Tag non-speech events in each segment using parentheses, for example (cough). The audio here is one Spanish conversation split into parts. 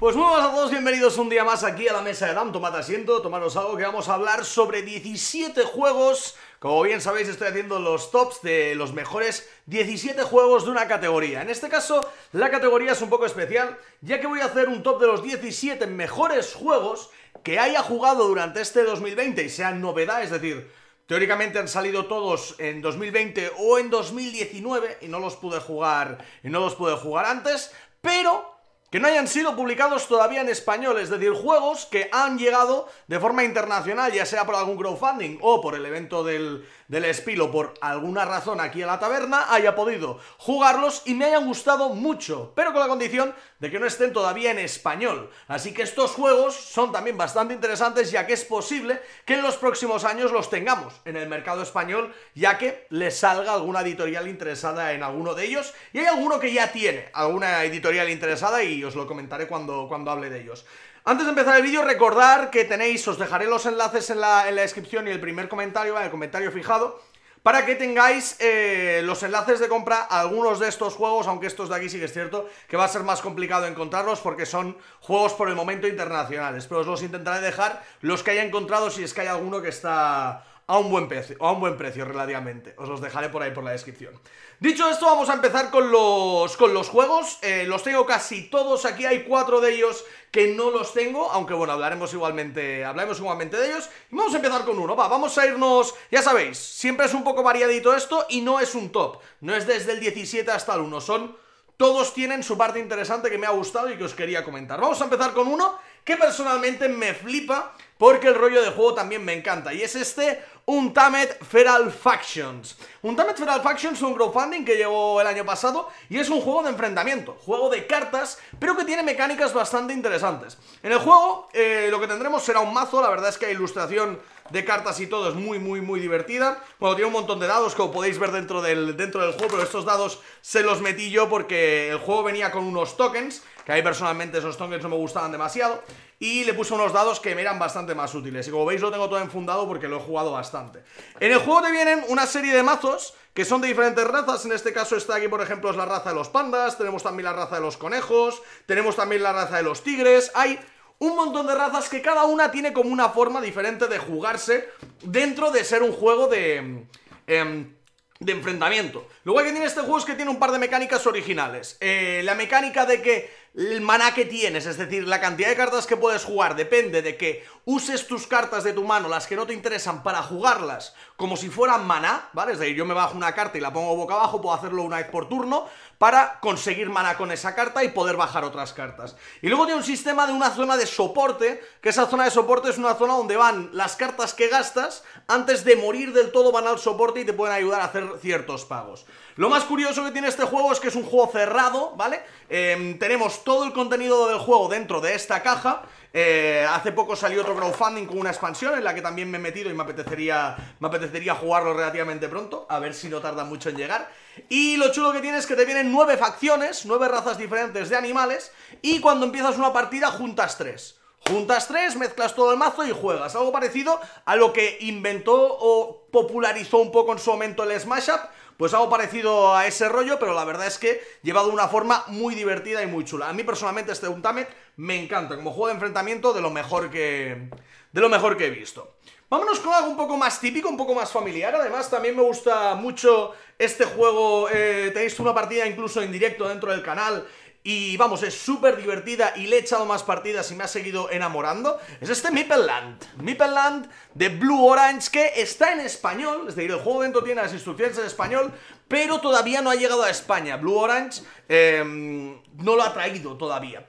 Pues muy buenas a todos, bienvenidos un día más aquí a la mesa de Dam. Tomad asiento, tomaros algo que vamos a hablar sobre 17 juegos. Como bien sabéis, estoy haciendo los tops de los mejores 17 juegos de una categoría. En este caso, la categoría es un poco especial, ya que voy a hacer un top de los 17 mejores juegos que haya jugado durante este 2020 y sean novedad, es decir, Teóricamente han salido todos en 2020 o en 2019 y no los pude jugar y no los pude jugar antes, pero que no hayan sido publicados todavía en español, es decir, juegos que han llegado de forma internacional, ya sea por algún crowdfunding o por el evento del, del Espilo por alguna razón aquí en la taberna haya podido jugarlos y me hayan gustado mucho, pero con la condición de que no estén todavía en español. Así que estos juegos son también bastante interesantes ya que es posible que en los próximos años los tengamos en el mercado español ya que les salga alguna editorial interesada en alguno de ellos y hay alguno que ya tiene alguna editorial interesada y os lo comentaré cuando, cuando hable de ellos. Antes de empezar el vídeo, recordar que tenéis, os dejaré los enlaces en la, descripción y el primer comentario, el comentario fijado, para que tengáis eh, los enlaces de compra a algunos de estos juegos, aunque estos de aquí sí que es cierto que va a ser más complicado encontrarlos porque son juegos por el momento internacionales, pero os los intentaré dejar los que haya encontrado si es que hay alguno que está a un buen precio, a un buen precio relativamente. Os los dejaré por ahí por la descripción. Dicho esto, vamos a empezar con los, con los juegos. Eh, los tengo casi todos aquí, hay cuatro de ellos que no los tengo, aunque bueno, hablaremos igualmente, hablaremos igualmente de ellos. vamos a empezar con uno, va, vamos a irnos, ya sabéis, siempre es un poco variadito esto y no es un top, no es desde el 17 hasta el 1, son... Todos tienen su parte interesante que me ha gustado y que os quería comentar. Vamos a empezar con uno que personalmente me flipa porque el rollo de juego también me encanta. Y es este Untamed Feral Factions. Untamed Feral Factions es un crowdfunding que llevó el año pasado y es un juego de enfrentamiento, juego de cartas, pero que tiene mecánicas bastante interesantes. En el juego eh, lo que tendremos será un mazo, la verdad es que la ilustración de cartas y todo es muy, muy, muy divertida. Bueno, tiene un montón de dados, como podéis ver dentro del, dentro del juego, pero estos dados se los metí yo porque el juego venía con unos tokens que a personalmente esos tokens no me gustaban demasiado, y le puse unos dados que me eran bastante más útiles, y como veis lo tengo todo enfundado porque lo he jugado bastante. En el juego te vienen una serie de mazos que son de diferentes razas, en este caso está aquí por ejemplo es la raza de los pandas, tenemos también la raza de los conejos, tenemos también la raza de los tigres, hay un montón de razas que cada una tiene como una forma diferente de jugarse dentro de ser un juego de... Em, de enfrentamiento. Lo guay que tiene este juego es que tiene un par de mecánicas originales. Eh, la mecánica de que el maná que tienes, es decir, la cantidad de cartas que puedes jugar, depende de que uses tus cartas de tu mano, las que no te interesan, para jugarlas como si fueran maná, ¿vale? Es decir, yo me bajo una carta y la pongo boca abajo, puedo hacerlo una vez por turno para conseguir maná con esa carta y poder bajar otras cartas. Y luego tiene un sistema de una zona de soporte, que esa zona de soporte es una zona donde van las cartas que gastas, antes de morir del todo van al soporte y te pueden ayudar a hacer ciertos pagos. Lo más curioso que tiene este juego es que es un juego cerrado, ¿vale? Em, tenemos todo el contenido del juego dentro de esta caja. Eh, hace poco salió otro crowdfunding con una expansión en la que también me he metido y me apetecería, me apetecería jugarlo relativamente pronto, a ver si no tarda mucho en llegar. Y lo chulo que tiene es que te vienen nueve facciones, nueve razas diferentes de animales, y cuando empiezas una partida juntas tres. Juntas tres, mezclas todo el mazo y juegas. Algo parecido a lo que inventó o popularizó un poco en su momento el Smash Up, pues algo parecido a ese rollo, pero la verdad es que llevado de una forma muy divertida y muy chula. A mí personalmente este Untamed me encanta, como juego de enfrentamiento de lo mejor que, de lo mejor que he visto. Vámonos con algo un poco más típico, un poco más familiar. Además, también me gusta mucho este juego. Eh, tenéis una partida incluso en directo dentro del canal y vamos, es súper divertida y le he echado más partidas y me ha seguido enamorando. Es este Mipeland Mipeland de Blue Orange que está en español. Es decir, el juego dentro tiene las instrucciones en español, pero todavía no ha llegado a España. Blue Orange em, no lo ha traído todavía.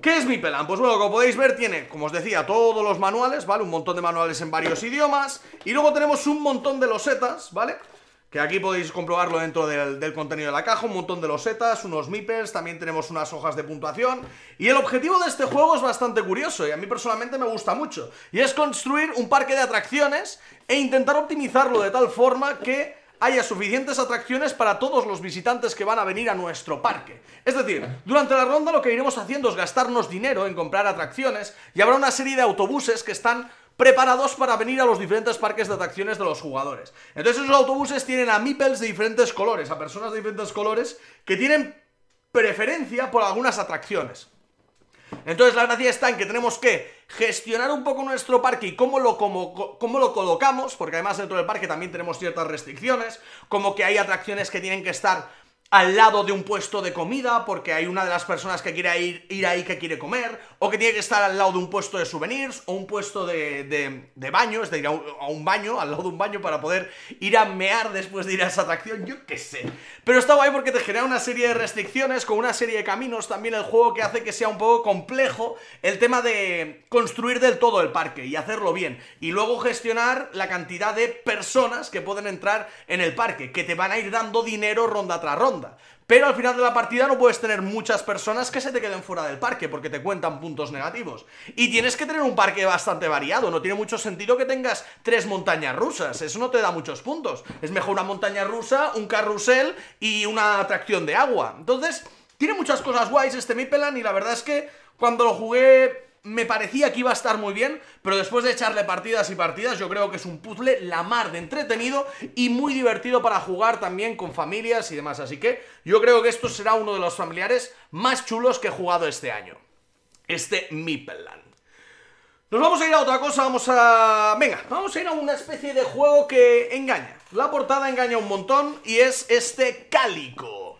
¿Qué es Mipeland Pues bueno, como podéis ver tiene, como os decía, todos los manuales, ¿vale? Un montón de manuales en varios idiomas Y luego tenemos un montón de losetas, ¿vale? que aquí podéis comprobarlo dentro del, contenido de la caja, un montón de losetas, unos mippers, también tenemos unas hojas de puntuación. Y el objetivo de este juego es bastante curioso y a mí personalmente me gusta mucho. Y es construir un parque de atracciones e intentar optimizarlo de tal forma que haya suficientes atracciones para todos los visitantes que van a venir a nuestro parque. Es decir, durante la ronda lo que iremos haciendo es gastarnos dinero en comprar atracciones y habrá una serie de autobuses que están preparados para venir a los diferentes parques de atracciones de los jugadores. Entonces esos autobuses tienen a meeples de diferentes colores, a personas de diferentes colores que tienen preferencia por algunas atracciones. Entonces la gracia está en que tenemos que gestionar un poco nuestro parque y cómo lo, lo colocamos, porque además dentro del parque también tenemos ciertas restricciones, como que hay atracciones que tienen que estar al lado de un puesto de comida, porque hay una de las personas que quiere ir, ir ahí que quiere comer, o que tiene que estar al lado de un puesto de souvenirs o un puesto de, de, de baño, es decir, a un, a un, baño, al lado de un baño para poder ir a mear después de ir a esa atracción, yo qué sé. Pero está guay porque te genera una serie de restricciones, con una serie de caminos también el juego que hace que sea un poco complejo el tema de construir del todo el parque y hacerlo bien. Y luego gestionar la cantidad de personas que pueden entrar en el parque, que te van a ir dando dinero ronda tras ronda pero al final de la partida no puedes tener muchas personas que se te queden fuera del parque porque te cuentan puntos negativos. Y tienes que tener un parque bastante variado, no tiene mucho sentido que tengas tres montañas rusas, eso no te da muchos puntos. Es mejor una montaña rusa, un carrusel y una atracción de agua. Entonces, tiene muchas cosas guays este pelan y la verdad es que cuando lo jugué me parecía que iba a estar muy bien, pero después de echarle partidas y partidas, yo creo que es un puzzle la mar de entretenido y muy divertido para jugar también con familias y demás. Así que yo creo que esto será uno de los familiares más chulos que he jugado este año. Este Mipeland. Nos vamos a ir a otra cosa, vamos a... Venga, vamos a ir a una especie de juego que engaña. La portada engaña un montón y es este Cálico.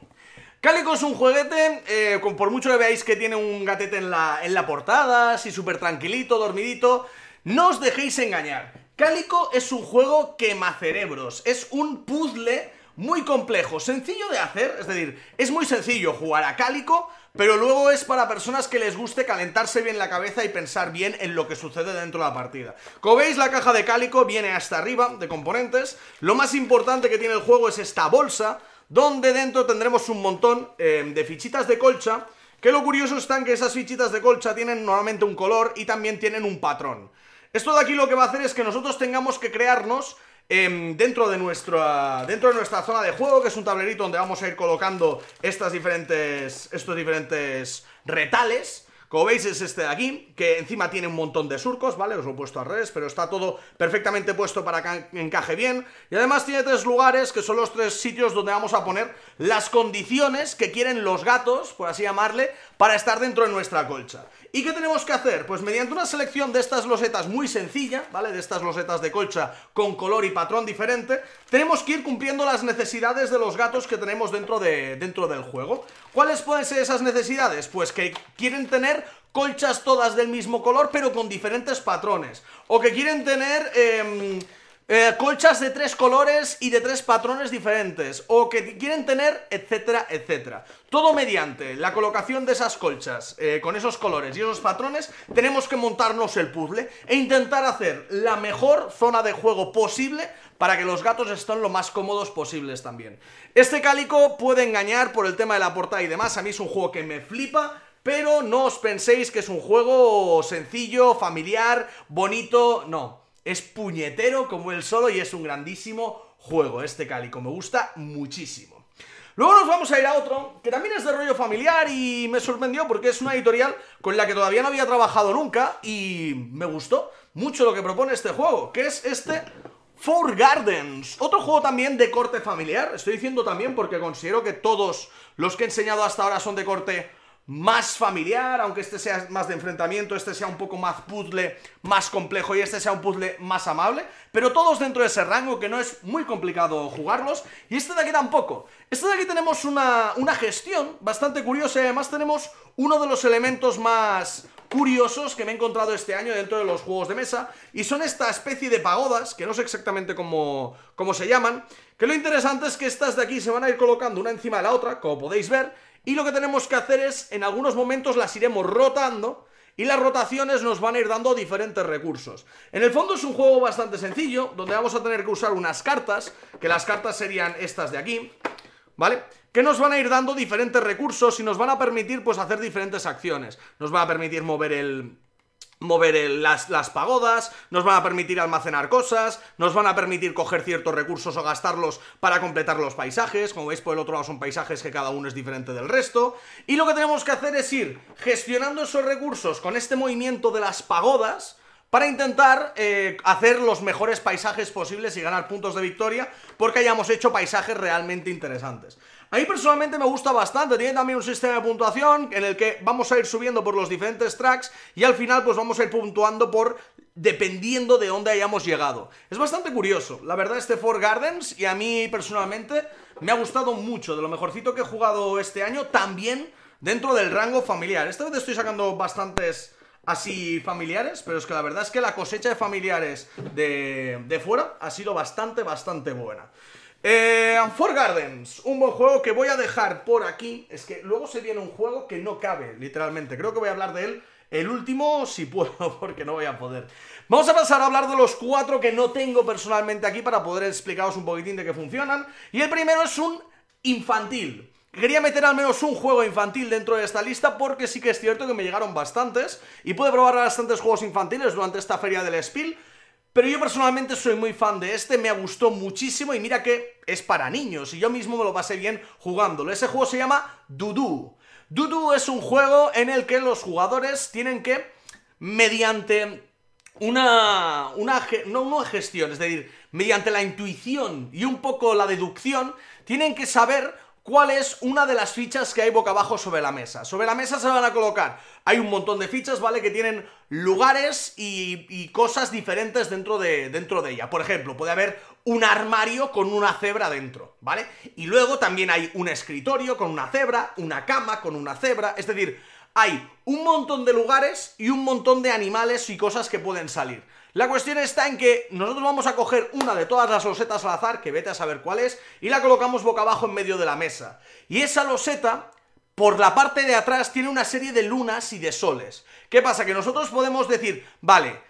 Cálico es un juguete, eh, con, por mucho que veáis que tiene un gatete en la, portada, así súper tranquilito, dormidito, no os dejéis engañar. Cálico es un juego cerebros. es un puzzle muy complejo, sencillo de hacer, es decir, es muy sencillo jugar a Cálico, pero luego es para personas que les guste calentarse bien la cabeza y pensar bien en lo que sucede dentro de la partida. Como veis, la caja de Cálico viene hasta arriba de componentes, lo más importante que tiene el juego es esta bolsa, donde dentro tendremos un montón eh, de fichitas de colcha, que lo curioso está que esas fichitas de colcha tienen normalmente un color y también tienen un patrón. Esto de aquí lo que va a hacer es que nosotros tengamos que crearnos em, dentro, de nuestra, dentro de nuestra zona de juego, que es un tablerito donde vamos a ir colocando estas diferentes, estos diferentes retales, como veis es este de aquí, que encima tiene un montón de surcos, ¿vale? Os lo he puesto al revés, pero está todo perfectamente puesto para que encaje bien. Y además tiene tres lugares, que son los tres sitios donde vamos a poner las condiciones que quieren los gatos, por así llamarle, para estar dentro de nuestra colcha. ¿Y qué tenemos que hacer? Pues mediante una selección de estas losetas muy sencilla, ¿vale? De estas losetas de colcha con color y patrón diferente, tenemos que ir cumpliendo las necesidades de los gatos que tenemos dentro, de, dentro del juego. ¿Cuáles pueden ser esas necesidades? Pues que quieren tener colchas todas del mismo color, pero con diferentes patrones. O que quieren tener... Em, eh, colchas de tres colores y de tres patrones diferentes, o que quieren tener, etcétera, etcétera. Todo mediante la colocación de esas colchas, eh, con esos colores y esos patrones, tenemos que montarnos el puzzle e intentar hacer la mejor zona de juego posible para que los gatos estén lo más cómodos posibles también. Este cálico puede engañar por el tema de la portada y demás, a mí es un juego que me flipa, pero no os penséis que es un juego sencillo, familiar, bonito, no es puñetero como el solo y es un grandísimo juego este Calico, Me gusta muchísimo. Luego nos vamos a ir a otro, que también es de rollo familiar y me sorprendió porque es una editorial con la que todavía no había trabajado nunca y me gustó mucho lo que propone este juego, que es este Four Gardens, otro juego también de corte familiar, estoy diciendo también porque considero que todos los que he enseñado hasta ahora son de corte más familiar, aunque este sea más de enfrentamiento, este sea un poco más puzzle, más complejo y este sea un puzzle más amable, pero todos dentro de ese rango que no es muy complicado jugarlos, y este de aquí tampoco. Este de aquí tenemos una, gestión bastante curiosa y además tenemos uno de los elementos más, curiosos que me he encontrado este año dentro de los juegos de mesa. Y son esta especie de pagodas, que no sé exactamente cómo, cómo se llaman. Que lo interesante es que estas de aquí se van a ir colocando una encima de la otra, como podéis ver. Y lo que tenemos que hacer es, en algunos momentos las iremos rotando y las rotaciones nos van a ir dando diferentes recursos. En el fondo es un juego bastante sencillo, donde vamos a tener que usar unas cartas, que las cartas serían estas de aquí, ¿vale? que nos van a ir dando diferentes recursos y nos van a permitir pues hacer diferentes acciones. Nos van a permitir mover el, mover las, las, pagodas, nos van a permitir almacenar cosas, nos van a permitir coger ciertos recursos o gastarlos para completar los paisajes, como veis por el otro lado son paisajes que cada uno es diferente del resto, y lo que tenemos que hacer es ir gestionando esos recursos con este movimiento de las pagodas, para intentar eh, hacer los mejores paisajes posibles y ganar puntos de victoria porque hayamos hecho paisajes realmente interesantes. A mí personalmente me gusta bastante, tiene también un sistema de puntuación en el que vamos a ir subiendo por los diferentes tracks y al final pues vamos a ir puntuando por dependiendo de dónde hayamos llegado. Es bastante curioso, la verdad, este Four Gardens y a mí personalmente me ha gustado mucho, de lo mejorcito que he jugado este año, también dentro del rango familiar. Esta vez estoy sacando bastantes así familiares, pero es que la verdad es que la cosecha de familiares de, de fuera ha sido bastante, bastante buena. Eh, Four Gardens, un buen juego que voy a dejar por aquí. Es que luego se viene un juego que no cabe, literalmente. Creo que voy a hablar de él el último, si puedo, (laughs) porque no voy a poder. Vamos a pasar a hablar de los cuatro que no tengo personalmente aquí para poder explicaros un poquitín de qué funcionan. Y el primero es un infantil. Quería meter al menos un juego infantil dentro de esta lista porque sí que es cierto que me llegaron bastantes y pude probar bastantes juegos infantiles durante esta feria del Spiel pero yo personalmente soy muy fan de este, me gustó muchísimo y mira que es para niños y yo mismo me lo pasé bien jugándolo. Ese juego se llama Dudu. Dudu es un juego en el que los jugadores tienen que, mediante una, una, no, una gestión, es decir, mediante la intuición y un poco la deducción, tienen que saber cuál es una de las fichas que hay boca abajo sobre la mesa. Sobre la mesa se van a colocar, hay un montón de fichas, ¿vale? Que tienen lugares y, cosas diferentes dentro de, dentro de ella. Por ejemplo, puede haber un armario con una cebra dentro, ¿vale? Y luego también hay un escritorio con una cebra, una cama con una cebra, es decir, hay un montón de lugares y un montón de animales y cosas que pueden salir. La cuestión está en que nosotros vamos a coger una de todas las losetas al azar, que vete a saber cuál es, y la colocamos boca abajo en medio de la mesa. Y esa loseta, por la parte de atrás, tiene una serie de lunas y de soles. ¿Qué pasa? Que nosotros podemos decir, vale,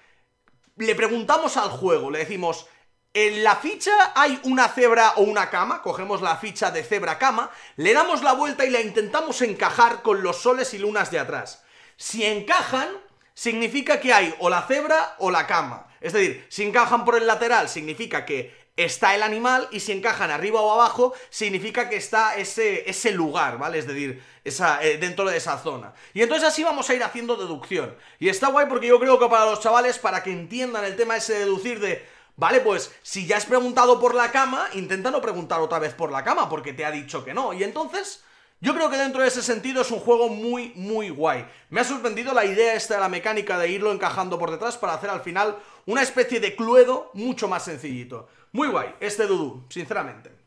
le preguntamos al juego, le decimos, en la ficha hay una cebra o una cama, cogemos la ficha de cebra-cama, le damos la vuelta y la intentamos encajar con los soles y lunas de atrás. Si encajan, significa que hay o la cebra o la cama. Es decir, si encajan por el lateral significa que está el animal y si encajan arriba o abajo significa que está ese, ese lugar, ¿vale? Es decir, esa, eh, dentro de esa zona. Y entonces así vamos a ir haciendo deducción. Y está guay porque yo creo que para los chavales, para que entiendan el tema ese deducir de... Vale, pues si ya has preguntado por la cama, intenta no preguntar otra vez por la cama porque te ha dicho que no. Y entonces yo creo que dentro de ese sentido es un juego muy, muy guay. Me ha sorprendido la idea esta de la mecánica de irlo encajando por detrás para hacer al final una especie de cluedo mucho más sencillito. Muy guay, este Dudu, sinceramente.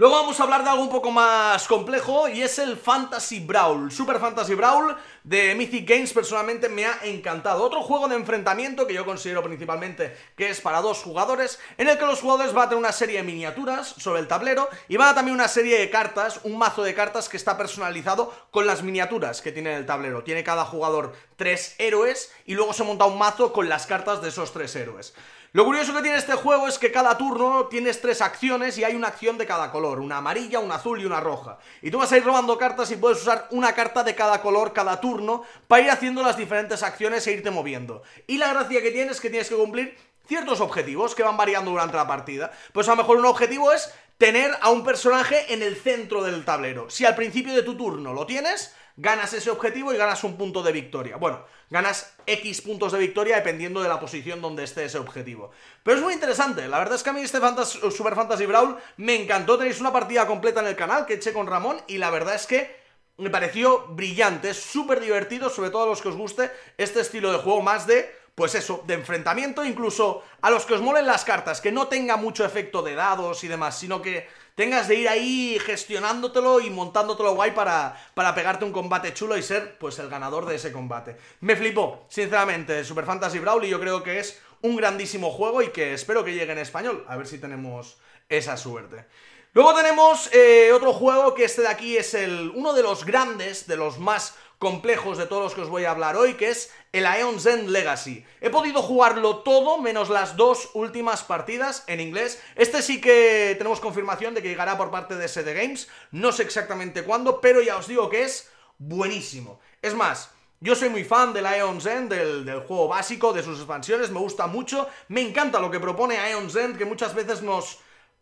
Luego vamos a hablar de algo un poco más complejo y es el Fantasy Brawl, Super Fantasy Brawl de Mythic Games personalmente me ha encantado. Otro juego de enfrentamiento que yo considero principalmente que es para dos jugadores, en el que los jugadores van a tener una serie de miniaturas sobre el tablero y van a también una serie de cartas, un mazo de cartas que está personalizado con las miniaturas que tiene en el tablero. Tiene cada jugador tres héroes y luego se monta un mazo con las cartas de esos tres héroes. Lo curioso que tiene este juego es que cada turno tienes tres acciones y hay una acción de cada color, una amarilla, una azul y una roja. Y tú vas a ir robando cartas y puedes usar una carta de cada color cada turno para ir haciendo las diferentes acciones e irte moviendo. Y la gracia que tienes es que tienes que cumplir ciertos objetivos que van variando durante la partida. Pues a lo mejor un objetivo es tener a un personaje en el centro del tablero. Si al principio de tu turno lo tienes, ganas ese objetivo y ganas un punto de victoria. Bueno, ganas X puntos de victoria dependiendo de la posición donde esté ese objetivo. Pero es muy interesante, la verdad es que a mí este eh, Super Fantasy Brawl me encantó, tenéis una partida completa en el canal que eché con Ramón y la verdad es que me pareció brillante, súper divertido, sobre todo a los que os guste este estilo de juego más de pues eso, de enfrentamiento, incluso a los que os molen las cartas, que no tenga mucho efecto de dados y demás, sino que tengas de ir ahí gestionándotelo y montándotelo guay para, para pegarte un combate chulo y ser pues el ganador de ese combate. Me flipó, sinceramente, Super Fantasy Brawl y yo creo que es un grandísimo juego y que espero que llegue en español, a ver si tenemos esa suerte. Luego tenemos eh, otro juego que este de aquí es el, uno de los grandes, de los más complejos de todos los que os voy a hablar hoy, que es el Aeon's Zen Legacy. He podido jugarlo todo, menos las dos últimas partidas en inglés. Este sí que tenemos confirmación de que llegará por parte de SD Games, no sé exactamente cuándo, pero ya os digo que es buenísimo. Es más, yo soy muy fan del Aeon's Zen, del, del, juego básico, de sus expansiones, me gusta mucho, me encanta lo que propone Aeon's Zen, que muchas veces nos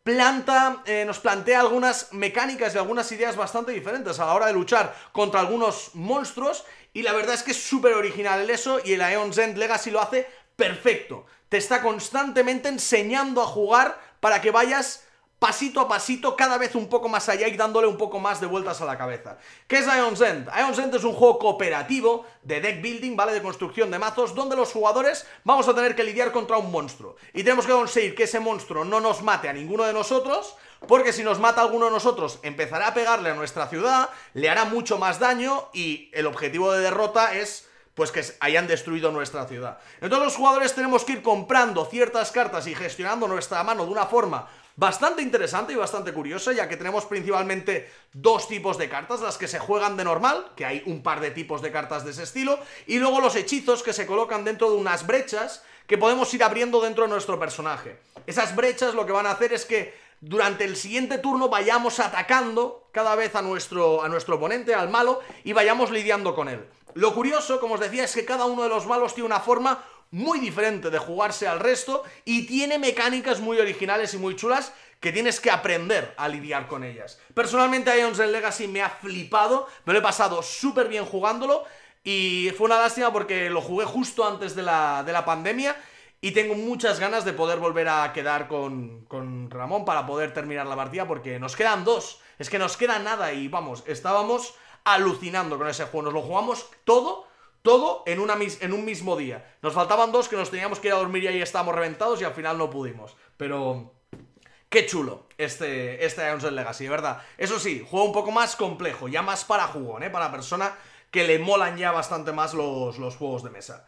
planta, eh, nos plantea algunas mecánicas y algunas ideas bastante diferentes a la hora de luchar contra algunos monstruos y la verdad es que es súper original el eso y el Aeon Zend Legacy lo hace perfecto. Te está constantemente enseñando a jugar para que vayas pasito a pasito, cada vez un poco más allá y dándole un poco más de vueltas a la cabeza. ¿Qué es Ions End? Ions End es un juego cooperativo de deck building, ¿vale? De construcción de mazos, donde los jugadores vamos a tener que lidiar contra un monstruo. Y tenemos que conseguir que ese monstruo no nos mate a ninguno de nosotros, porque si nos mata alguno de nosotros, empezará a pegarle a nuestra ciudad, le hará mucho más daño y el objetivo de derrota es pues que hayan destruido nuestra ciudad. Entonces los jugadores tenemos que ir comprando ciertas cartas y gestionando nuestra mano de una forma bastante interesante y bastante curiosa, ya que tenemos principalmente dos tipos de cartas, las que se juegan de normal, que hay un par de tipos de cartas de ese estilo, y luego los hechizos que se colocan dentro de unas brechas que podemos ir abriendo dentro de nuestro personaje. Esas brechas lo que van a hacer es que durante el siguiente turno vayamos atacando cada vez a nuestro, a nuestro oponente, al malo, y vayamos lidiando con él. Lo curioso, como os decía, es que cada uno de los malos tiene una forma muy diferente de jugarse al resto y tiene mecánicas muy originales y muy chulas que tienes que aprender a lidiar con ellas. Personalmente Ions en Legacy me ha flipado, me lo he pasado súper bien jugándolo y fue una lástima porque lo jugué justo antes de la, pandemia y tengo muchas ganas de poder volver a quedar con, con Ramón para poder terminar la partida porque nos quedan dos, es que nos queda nada y vamos, estábamos alucinando con ese juego, nos lo jugamos todo todo en, en un mismo día. Nos faltaban dos que nos teníamos que ir a dormir y ahí estábamos reventados y al final no pudimos. Pero... Qué chulo este, este Ions Legacy, de verdad. Eso sí, juego un poco más complejo, ya más para jugón, ¿eh? Para persona que le molan ya bastante más los, los juegos de mesa.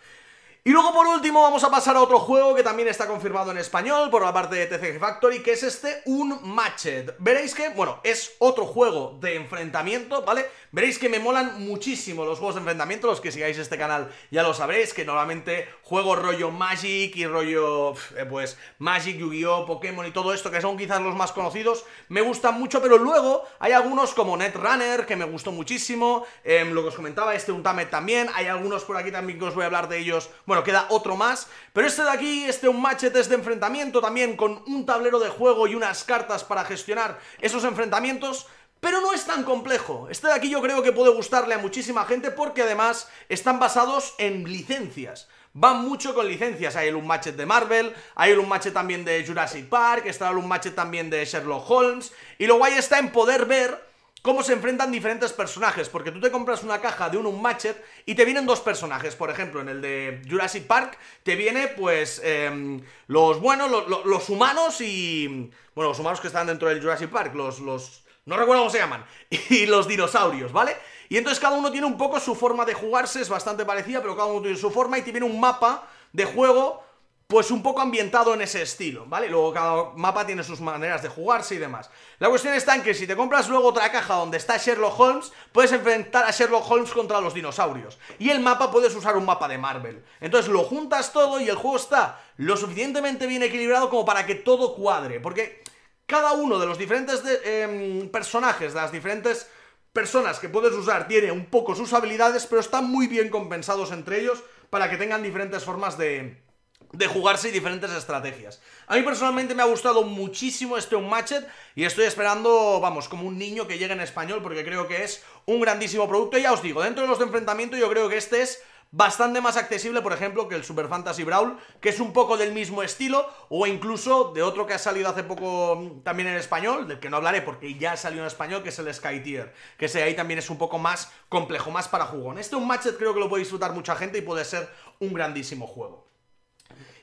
Y luego por último vamos a pasar a otro juego que también está confirmado en español por la parte de TCG Factory, que es este Un Matched. Veréis que, bueno, es otro juego de enfrentamiento, ¿vale? Veréis que me molan muchísimo los juegos de enfrentamiento, los que sigáis este canal ya lo sabréis, que normalmente juego rollo Magic y rollo, eh, pues, Magic, Yu-Gi-Oh, Pokémon y todo esto, que son quizás los más conocidos, me gustan mucho, pero luego hay algunos como Netrunner, que me gustó muchísimo, em, lo que os comentaba, este Untamed también, hay algunos por aquí también que os voy a hablar de ellos bueno, queda otro más, pero este de aquí, este un matchet de enfrentamiento también con un tablero de juego y unas cartas para gestionar esos enfrentamientos. Pero no es tan complejo. Este de aquí yo creo que puede gustarle a muchísima gente porque además están basados en licencias. Van mucho con licencias. Hay el un matchet de Marvel, hay el un también de Jurassic Park, está el un matchet también de Sherlock Holmes. Y lo guay está en poder ver cómo se enfrentan diferentes personajes, porque tú te compras una caja de un Unmatched y te vienen dos personajes, por ejemplo, en el de Jurassic Park te viene, pues, em, los buenos, los, humanos y... Bueno, los humanos que están dentro del Jurassic Park, los... los no recuerdo cómo se llaman, (laughs) y los dinosaurios, ¿vale? Y entonces cada uno tiene un poco su forma de jugarse, es bastante parecida, pero cada uno tiene su forma y te viene un mapa de juego pues un poco ambientado en ese estilo, ¿vale? Luego cada mapa tiene sus maneras de jugarse y demás. La cuestión está en que si te compras luego otra caja donde está Sherlock Holmes, puedes enfrentar a Sherlock Holmes contra los dinosaurios. Y el mapa puedes usar un mapa de Marvel. Entonces lo juntas todo y el juego está lo suficientemente bien equilibrado como para que todo cuadre. Porque cada uno de los diferentes em, personajes, de las diferentes personas que puedes usar, tiene un poco sus habilidades, pero están muy bien compensados entre ellos para que tengan diferentes formas de de jugarse y diferentes estrategias. A mí personalmente me ha gustado muchísimo este Unmatched y estoy esperando, vamos, como un niño que llegue en español porque creo que es un grandísimo producto. Y ya os digo, dentro de los de enfrentamiento yo creo que este es bastante más accesible, por ejemplo, que el Super Fantasy Brawl, que es un poco del mismo estilo, o incluso de otro que ha salido hace poco mm, también en español, del que no hablaré porque ya salió en español, que es el Sky Tier, que ahí también es un poco más complejo, más para jugón. Este un matchet creo que lo puede disfrutar mucha gente y puede ser un grandísimo juego.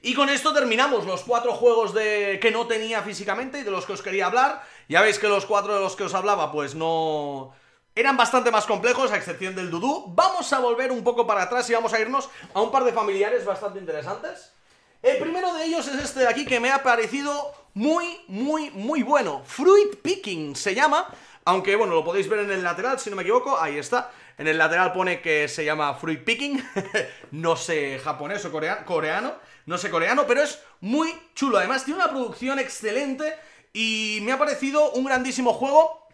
Y con esto terminamos los cuatro juegos de... que no tenía físicamente y de los que os quería hablar. Ya veis que los cuatro de los que os hablaba, pues no... Eran bastante más complejos, a excepción del Dudú. Vamos a volver un poco para atrás y vamos a irnos a un par de familiares bastante interesantes. El primero de ellos es este de aquí que me ha parecido muy, muy, muy bueno. Fruit Picking se llama, aunque bueno, lo podéis ver en el lateral, si no me equivoco, ahí está. En el lateral pone que se llama Fruit Picking, (laughs) no sé, japonés o coreano no sé coreano, pero es muy chulo. Además, tiene una producción excelente y me ha parecido un grandísimo juego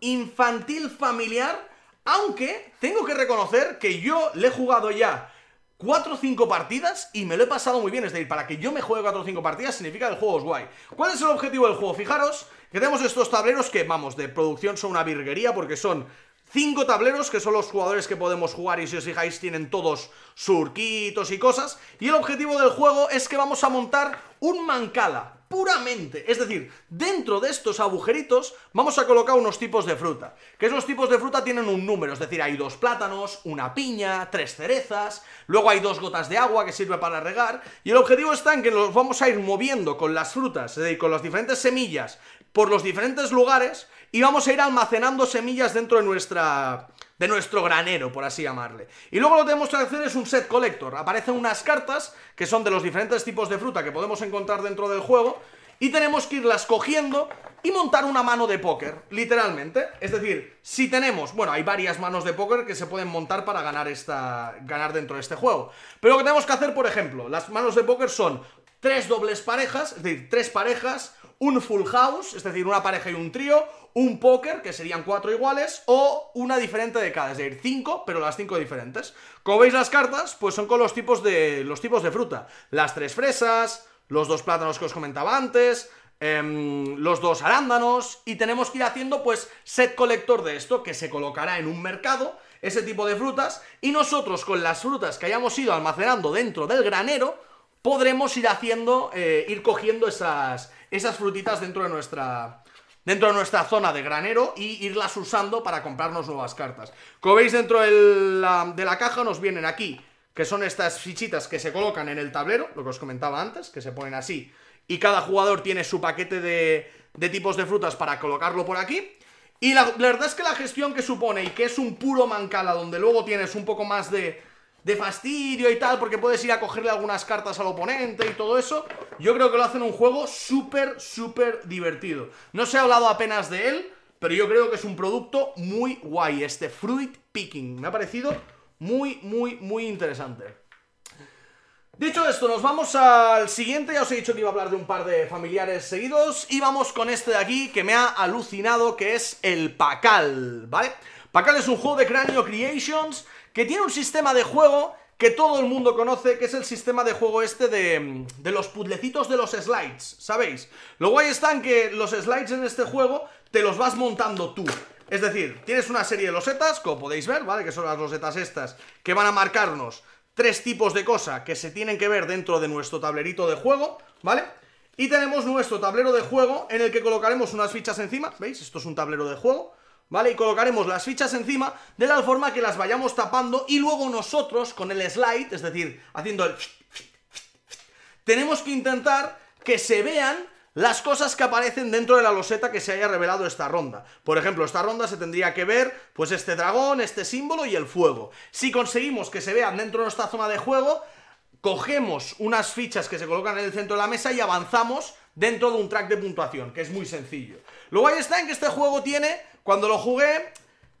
infantil familiar, aunque tengo que reconocer que yo le he jugado ya 4 o 5 partidas y me lo he pasado muy bien. Es decir, para que yo me juegue 4 o 5 partidas significa que el juego es guay. ¿Cuál es el objetivo del juego? Fijaros que tenemos estos tableros que, vamos, de producción son una virguería porque son Cinco tableros, que son los jugadores que podemos jugar y si os fijáis tienen todos surquitos y cosas. Y el objetivo del juego es que vamos a montar un mancala puramente. Es decir, dentro de estos agujeritos vamos a colocar unos tipos de fruta. Que esos tipos de fruta tienen un número, es decir, hay dos plátanos, una piña, tres cerezas, luego hay dos gotas de agua que sirve para regar, y el objetivo está en que los vamos a ir moviendo con las frutas, es con las diferentes semillas, por los diferentes lugares, y vamos a ir almacenando semillas dentro de nuestra de nuestro granero, por así llamarle. Y luego lo que tenemos que hacer es un set collector. Aparecen unas cartas, que son de los diferentes tipos de fruta que podemos encontrar dentro del juego, y tenemos que irlas cogiendo y montar una mano de póker, literalmente. Es decir, si tenemos, bueno, hay varias manos de póker que se pueden montar para ganar, esta, ganar dentro de este juego. Pero lo que tenemos que hacer, por ejemplo, las manos de póker son tres dobles parejas, es decir, tres parejas, un full house, es decir, una pareja y un trío, un póker, que serían cuatro iguales, o una diferente de cada, es decir, cinco, pero las cinco diferentes. Como veis las cartas, pues son con los tipos de, los tipos de fruta. Las tres fresas, los dos plátanos que os comentaba antes, em, los dos arándanos, y tenemos que ir haciendo, pues, set colector de esto, que se colocará en un mercado, ese tipo de frutas, y nosotros con las frutas que hayamos ido almacenando dentro del granero, podremos ir haciendo, eh, ir cogiendo esas, esas frutitas dentro de nuestra dentro de nuestra zona de granero y irlas usando para comprarnos nuevas cartas. Como veis dentro de la, caja nos vienen aquí, que son estas fichitas que se colocan en el tablero, lo que os comentaba antes, que se ponen así, y cada jugador tiene su paquete de, de tipos de frutas para colocarlo por aquí. Y la, verdad es que la gestión que supone y que es un puro mancala, donde luego tienes un poco más de, de fastidio y tal, porque puedes ir a cogerle algunas cartas al oponente y todo eso. Yo creo que lo hacen un juego súper, súper divertido. No se ha hablado apenas de él, pero yo creo que es un producto muy guay, este Fruit Picking. Me ha parecido muy, muy, muy interesante. Dicho esto, nos vamos al siguiente, ya os he dicho que iba a hablar de un par de familiares seguidos y vamos con este de aquí que me ha alucinado, que es el Pacal, ¿vale? Pacal es un juego de Cráneo Creations que tiene un sistema de juego que todo el mundo conoce, que es el sistema de juego este de, los puzzlecitos de los slides, ¿sabéis? Lo guay está en que los slides en este juego te los vas montando tú. Es decir, tienes una serie de losetas, como podéis ver, ¿vale? Que son las losetas estas, que van a marcarnos tres tipos de cosas que se tienen que ver dentro de nuestro tablerito de juego, ¿vale? Y tenemos nuestro tablero de juego en el que colocaremos unas fichas encima, ¿veis? Esto es un tablero de juego. ¿vale? Y colocaremos las fichas encima de la forma que las vayamos tapando y luego nosotros con el slide, es decir, haciendo el... Tenemos que intentar que se vean las cosas que aparecen dentro de la loseta que se haya revelado esta ronda. Por ejemplo, esta ronda se tendría que ver, pues este dragón, este símbolo y el fuego. Si conseguimos que se vean dentro de nuestra zona de juego, cogemos unas fichas que se colocan en el centro de la mesa y avanzamos dentro de un track de puntuación, que es muy sencillo. Luego ahí está en que este juego tiene, cuando lo jugué,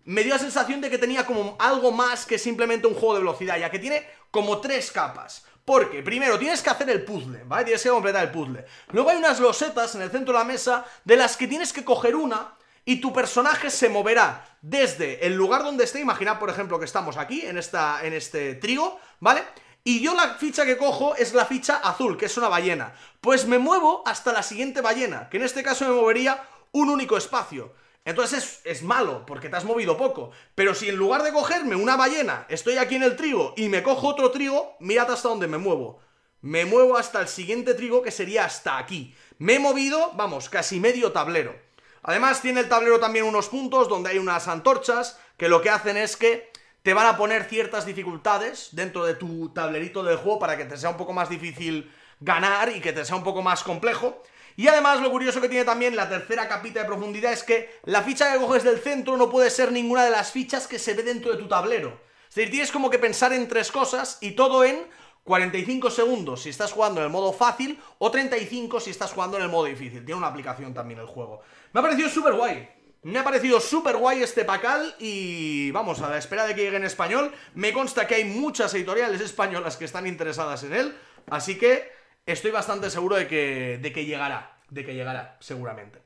me dio la sensación de que tenía como algo más que simplemente un juego de velocidad, ya que tiene como tres capas. Porque, primero, tienes que hacer el puzzle, ¿vale? Tienes que completar el puzzle. Luego hay unas losetas en el centro de la mesa de las que tienes que coger una y tu personaje se moverá desde el lugar donde esté. Imaginad, por ejemplo, que estamos aquí, en, esta, en este trigo, ¿vale? Y yo la ficha que cojo es la ficha azul, que es una ballena. Pues me muevo hasta la siguiente ballena, que en este caso me movería un único espacio. Entonces es, malo, porque te has movido poco. Pero si en lugar de cogerme una ballena, estoy aquí en el trigo y me cojo otro trigo, mirad hasta dónde me muevo. Me muevo hasta el siguiente trigo, que sería hasta aquí. Me he movido, vamos, casi medio tablero. Además tiene el tablero también unos puntos donde hay unas antorchas, que lo que hacen es que te van a poner ciertas dificultades dentro de tu tablerito de juego para que te sea un poco más difícil ganar y que te sea un poco más complejo. Y además lo curioso que tiene también la tercera capita de profundidad es que la ficha que coges del centro no puede ser ninguna de las fichas que se ve dentro de tu tablero. Es decir, tienes como que pensar en tres cosas y todo en 45 segundos si estás jugando en el modo fácil o 35 si estás jugando en el modo difícil. Tiene una aplicación también el juego. Me ha parecido súper guay. Me ha parecido súper guay este pacal y vamos, a la espera de que llegue en español. Me consta que hay muchas editoriales españolas que están interesadas en él, así que estoy bastante seguro de que, de que llegará, de que llegará, seguramente.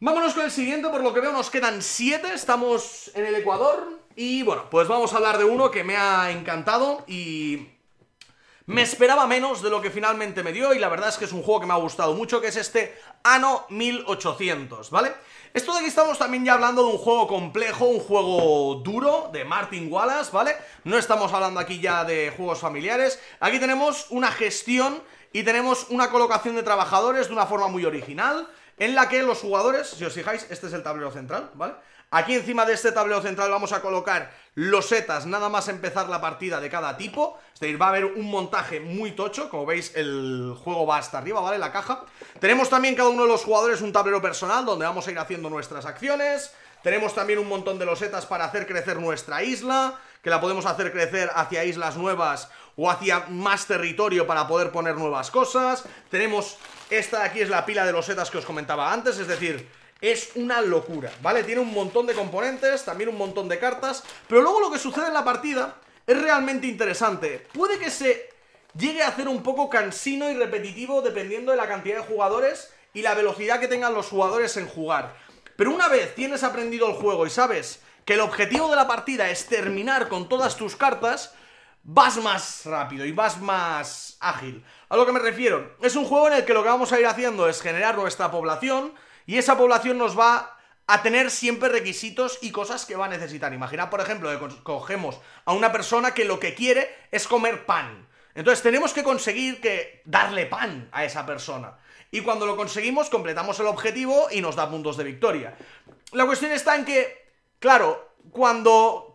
Vámonos con el siguiente, por lo que veo nos quedan siete. estamos en el Ecuador y bueno, pues vamos a hablar de uno que me ha encantado y me esperaba menos de lo que finalmente me dio y la verdad es que es un juego que me ha gustado mucho, que es este Ano 1800, ¿vale? Esto de aquí estamos también ya hablando de un juego complejo, un juego duro, de Martin Wallace, ¿vale? No estamos hablando aquí ya de juegos familiares, aquí tenemos una gestión y tenemos una colocación de trabajadores de una forma muy original, en la que los jugadores, si os fijáis, este es el tablero central, ¿vale? Aquí encima de este tablero central vamos a colocar los setas, nada más empezar la partida de cada tipo. Es decir, va a haber un montaje muy tocho, como veis el juego va hasta arriba, ¿vale? La caja. Tenemos también cada uno de los jugadores un tablero personal donde vamos a ir haciendo nuestras acciones. Tenemos también un montón de losetas para hacer crecer nuestra isla, que la podemos hacer crecer hacia islas nuevas o hacia más territorio para poder poner nuevas cosas. Tenemos esta de aquí es la pila de losetas que os comentaba antes, es decir, es una locura, ¿vale? Tiene un montón de componentes, también un montón de cartas, pero luego lo que sucede en la partida es realmente interesante. Puede que se llegue a hacer un poco cansino y repetitivo dependiendo de la cantidad de jugadores y la velocidad que tengan los jugadores en jugar. Pero una vez tienes aprendido el juego y sabes que el objetivo de la partida es terminar con todas tus cartas, vas más rápido y vas más ágil. A lo que me refiero, es un juego en el que lo que vamos a ir haciendo es generar nuestra población y esa población nos va a tener siempre requisitos y cosas que va a necesitar. Imaginad, por ejemplo, que cogemos a una persona que lo que quiere es comer pan. Entonces tenemos que conseguir que darle pan a esa persona. Y cuando lo conseguimos, completamos el objetivo y nos da puntos de victoria. La cuestión está en que, claro, cuando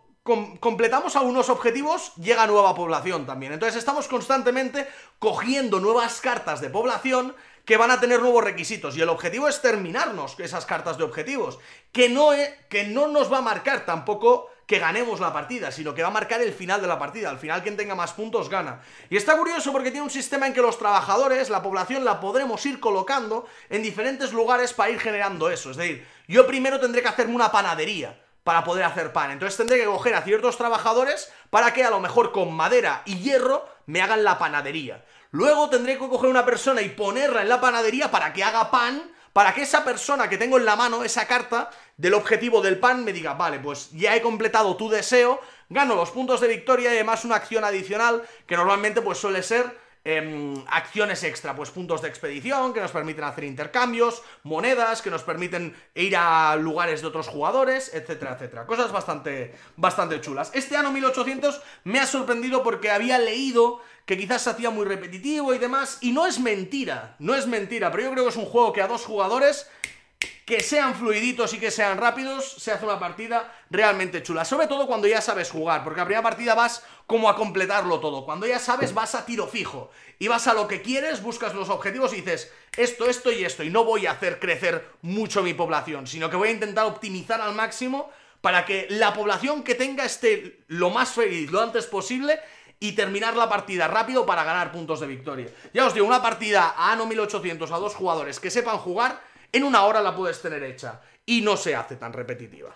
completamos algunos objetivos, llega nueva población también. Entonces estamos constantemente cogiendo nuevas cartas de población que van a tener nuevos requisitos. Y el objetivo es terminarnos esas cartas de objetivos. Que no, e, que no nos va a marcar tampoco que ganemos la partida, sino que va a marcar el final de la partida. Al final quien tenga más puntos gana. Y está curioso porque tiene un sistema en que los trabajadores, la población, la podremos ir colocando en diferentes lugares para ir generando eso. Es decir, yo primero tendré que hacerme una panadería para poder hacer pan. Entonces tendré que coger a ciertos trabajadores para que a lo mejor con madera y hierro me hagan la panadería. Luego tendré que coger una persona y ponerla en la panadería para que haga pan, para que esa persona que tengo en la mano, esa carta del objetivo del pan, me diga, vale, pues ya he completado tu deseo, gano los puntos de victoria y además una acción adicional que normalmente pues suele ser Em, acciones extra, pues puntos de expedición que nos permiten hacer intercambios, monedas que nos permiten ir a lugares de otros jugadores, etcétera, etcétera. Cosas bastante, bastante chulas. Este año 1800 me ha sorprendido porque había leído que quizás se hacía muy repetitivo y demás, y no es mentira, no es mentira, pero yo creo que es un juego que a dos jugadores que sean fluiditos y que sean rápidos, se hace una partida realmente chula. Sobre todo cuando ya sabes jugar, porque la primera partida vas como a completarlo todo. Cuando ya sabes, vas a tiro fijo y vas a lo que quieres, buscas los objetivos y dices esto, esto y esto. Y no voy a hacer crecer mucho mi población, sino que voy a intentar optimizar al máximo para que la población que tenga esté lo más feliz lo antes posible y terminar la partida rápido para ganar puntos de victoria. Ya os digo, una partida a Ano 1800 a dos jugadores que sepan jugar, en una hora la puedes tener hecha y no se hace tan repetitiva.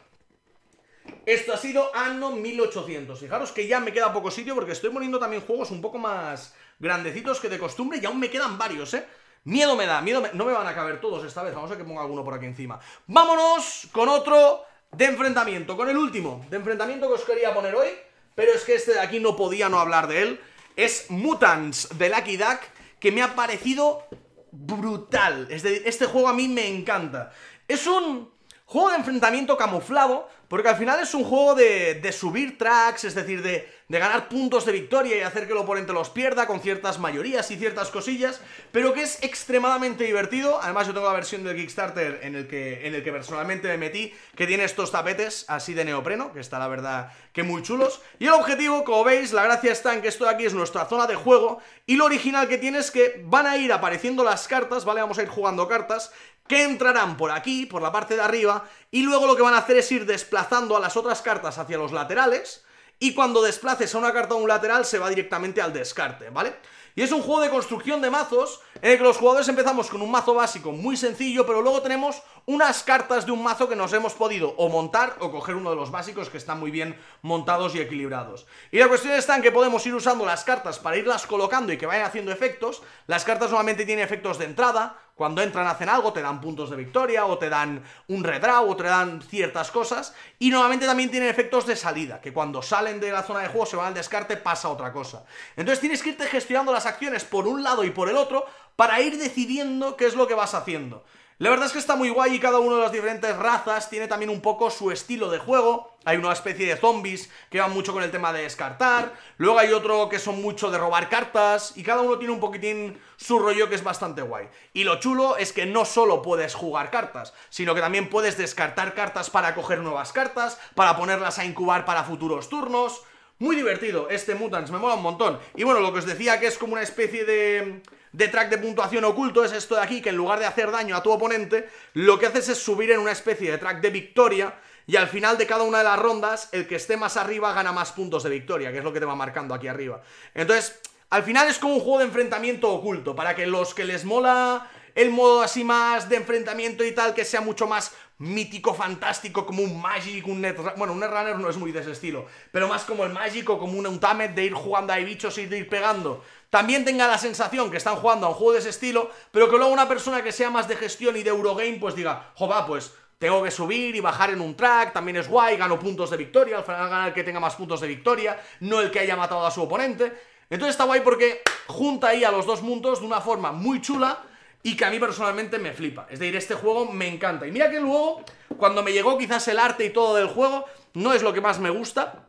Esto ha sido año 1800. Fijaros que ya me queda poco sitio porque estoy poniendo también juegos un poco más grandecitos que de costumbre y aún me quedan varios, ¿eh? Miedo me da, miedo me... No me van a caber todos esta vez, vamos a que ponga alguno por aquí encima. Vámonos con otro de enfrentamiento, con el último de enfrentamiento que os quería poner hoy, pero es que este de aquí no podía no hablar de él. Es Mutants de Lucky Duck, que me ha parecido brutal. Es decir, este juego a mí me encanta. Es un juego de enfrentamiento camuflado porque al final es un juego de, subir tracks, es decir, de de ganar puntos de victoria y hacer que el oponente los pierda con ciertas mayorías y ciertas cosillas, pero que es extremadamente divertido. Además, yo tengo la versión del Kickstarter en el que, en el que personalmente me metí, que tiene estos tapetes así de neopreno, que está la verdad que muy chulos. Y el objetivo, como veis, la gracia está en que esto de aquí es nuestra zona de juego y lo original que tiene es que van a ir apareciendo las cartas, ¿vale? Vamos a ir jugando cartas que entrarán por aquí, por la parte de arriba, y luego lo que van a hacer es ir desplazando a las otras cartas hacia los laterales, y cuando desplaces a una carta a un lateral se va directamente al descarte, ¿vale? Y es un juego de construcción de mazos en el que los jugadores empezamos con un mazo básico muy sencillo, pero luego tenemos unas cartas de un mazo que nos hemos podido o montar o coger uno de los básicos que están muy bien montados y equilibrados. Y la cuestión está en que podemos ir usando las cartas para irlas colocando y que vayan haciendo efectos. Las cartas normalmente tienen efectos de entrada, cuando entran hacen algo, te dan puntos de victoria, o te dan un redraw, o te dan ciertas cosas, y normalmente también tienen efectos de salida, que cuando salen de la zona de juego se van al descarte, pasa otra cosa. Entonces tienes que irte gestionando las acciones por un lado y por el otro, para ir decidiendo qué es lo que vas haciendo. La verdad es que está muy guay y cada uno de las diferentes razas tiene también un poco su estilo de juego. Hay una especie de zombies que van mucho con el tema de descartar. Luego hay otro que son mucho de robar cartas. Y cada uno tiene un poquitín su rollo que es bastante guay. Y lo chulo es que no solo puedes jugar cartas, sino que también puedes descartar cartas para coger nuevas cartas, para ponerlas a incubar para futuros turnos. Muy divertido, este Mutants, me mola un montón. Y bueno, lo que os decía que es como una especie de de track de puntuación oculto es esto de aquí, que en lugar de hacer daño a tu oponente, lo que haces es subir en una especie de track de victoria y al final de cada una de las rondas, el que esté más arriba gana más puntos de victoria, que es lo que te va marcando aquí arriba. Entonces, al final es como un juego de enfrentamiento oculto, para que los que les mola el modo así más de enfrentamiento y tal, que sea mucho más mítico, fantástico, como un Magic, un Netrunner. Bueno, un Netrunner no es muy de ese estilo, pero más como el Magic o como un Untamed de ir jugando a bichos y de ir pegando también tenga la sensación que están jugando a un juego de ese estilo, pero que luego una persona que sea más de gestión y de Eurogame, pues diga, joba pues tengo que subir y bajar en un track, también es guay, gano puntos de victoria, al final gana el que tenga más puntos de victoria, no el que haya matado a su oponente. Entonces está guay porque junta ahí a los dos mundos de una forma muy chula y que a mí personalmente me flipa. Es decir, este juego me encanta. Y mira que luego, cuando me llegó quizás el arte y todo del juego, no es lo que más me gusta.